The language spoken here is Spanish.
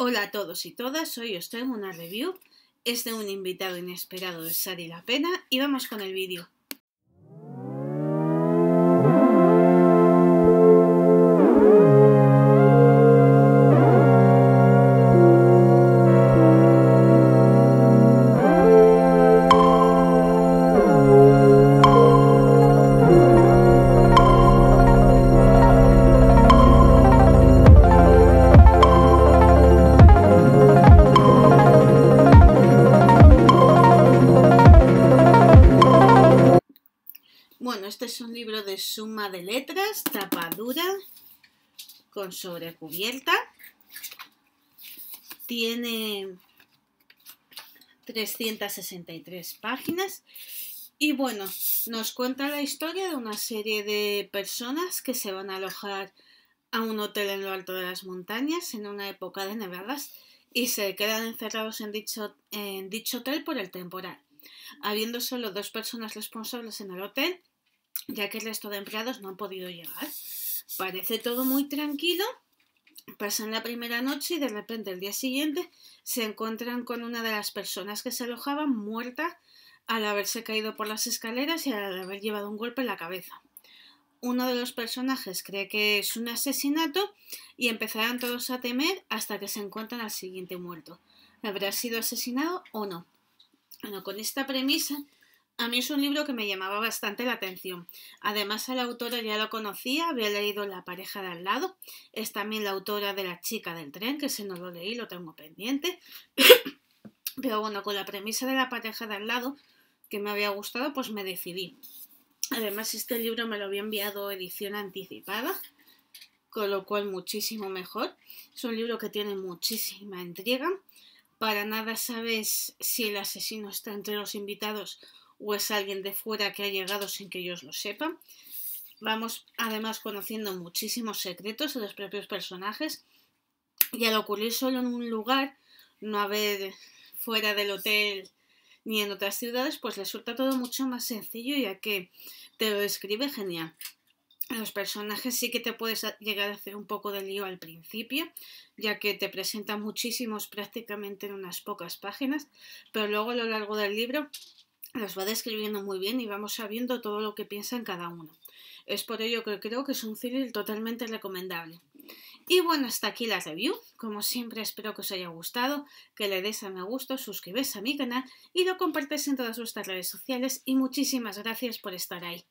Hola a todos y todas, hoy os en una review. Es de un invitado inesperado de Sari La Pena y vamos con el vídeo. Bueno, este es un libro de suma de letras, tapadura, con sobrecubierta. Tiene 363 páginas y bueno, nos cuenta la historia de una serie de personas que se van a alojar a un hotel en lo alto de las montañas en una época de nevadas y se quedan encerrados en dicho, en dicho hotel por el temporal. Habiendo solo dos personas responsables en el hotel, ya que el resto de empleados no han podido llegar. Parece todo muy tranquilo, pasan la primera noche y de repente el día siguiente se encuentran con una de las personas que se alojaban muerta al haberse caído por las escaleras y al haber llevado un golpe en la cabeza. Uno de los personajes cree que es un asesinato y empezarán todos a temer hasta que se encuentran al siguiente muerto. ¿Habrá sido asesinado o no? Bueno, con esta premisa a mí es un libro que me llamaba bastante la atención. Además, a la autora ya lo conocía, había leído La pareja de al lado. Es también la autora de La chica del tren, que si no lo leí lo tengo pendiente. Pero bueno, con la premisa de La pareja de al lado, que me había gustado, pues me decidí. Además, este libro me lo había enviado edición anticipada, con lo cual muchísimo mejor. Es un libro que tiene muchísima entrega. Para nada sabes si el asesino está entre los invitados o es alguien de fuera que ha llegado sin que ellos lo sepan. Vamos además conociendo muchísimos secretos de los propios personajes y al ocurrir solo en un lugar, no haber fuera del hotel ni en otras ciudades, pues resulta todo mucho más sencillo ya que te lo describe genial. Los personajes sí que te puedes llegar a hacer un poco de lío al principio, ya que te presentan muchísimos prácticamente en unas pocas páginas, pero luego a lo largo del libro los va describiendo muy bien y vamos sabiendo todo lo que piensa en cada uno. Es por ello que creo que es un thriller totalmente recomendable. Y bueno, hasta aquí la review. Como siempre, espero que os haya gustado, que le des a me gusto, suscribes a mi canal y lo compartes en todas vuestras redes sociales. Y muchísimas gracias por estar ahí.